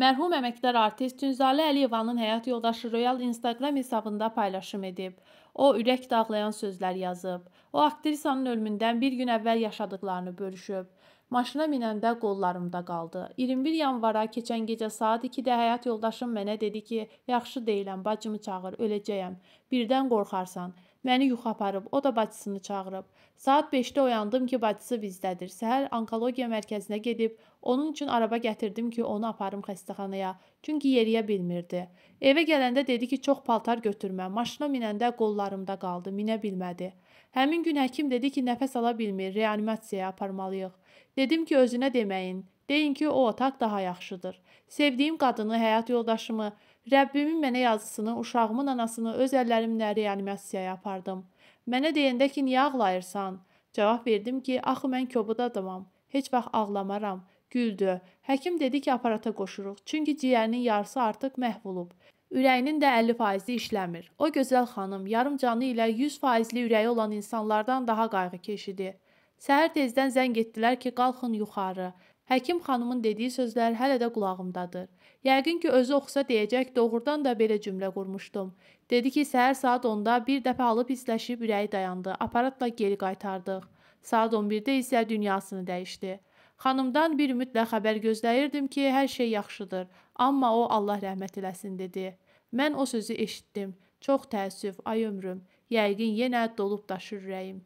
Mərhum əməkdar artist Cünzalı Əliyevanın həyat yoldaşı Royal Instagram hesabında paylaşım edib. O ürək dağlayan sözlər yazıb. O aktrisanın ölümündən bir gün əvvəl yaşadıklarını bölüşüb. Maşına minəndə qollarımda qaldı. 21 yanvara keçən gecə saat 2-də həyat yoldaşım mənə dedi ki, yaxşı deyiləm, bacımı çağır, öləcəyəm. Birdən qorxarsan. Məni yuxu aparıb, o da bacısını çağırıb. Saat 5-də oyandım ki, bacısı bizdədir. Səhər onkologiya mərkəzinə gedib, onun üçün araba gətirdim ki, onu aparım xəstəxanaya, çünki yeriyə bilmirdi. Evə gələndə dedi ki, çox paltar götürmə. Maşına minəndə qollarımda qaldı, minə bilmədi. Həmin gün həkim dedi ki, nəfəs ala bilmir, reanimasiyaya aparmalıyıq. Dedim ki, özünə deməyin. Deyin ki, o otaq daha yaxşıdır. Sevdiyim qadını, həyat yoldaşımı, Rəbbimin mənə yazısını, uşağımın anasını öz əllərimlə reanimasiyaya apardım. Mənə deyəndə ki, niyə ağlayırsan? Cavab verdim ki, axı mən kobud adamam. Heç vaxt ağlamaram. Güldü. Həkim dedi ki, aparata qoşuruq. Çünki ciyərinin yarısı artıq məhv olub. Ürəyinin də 50%-i işləmir. O gözəl xanım yarım canı ilə 100%-li ürəyi olan insanlardan daha qayğıkeş idi. Səhər tezdən zəng etdilər ki, qalxın yuxarı. Həkim xanımın dediyi sözlər hələ də qulağımdadır. Yəqin ki, özü oxusa deyəcək, doğrudan da belə cümlə qurmuşdum. Dedi ki, səhər saat 10-da bir dəfə alıb hisləşib ürəyi dayandı, aparatla geri qaytardıq. Saat 11-də isə dünyasını dəyişdi. Xanımdan bir ümidlə xəbər gözləyirdim ki, hər şey yaxşıdır, amma o Allah rəhmət eləsin dedi. Mən o sözü eşitdim. Çox təəssüf, ay ömrüm. Yəqin yenə dolub daşır ürəyim.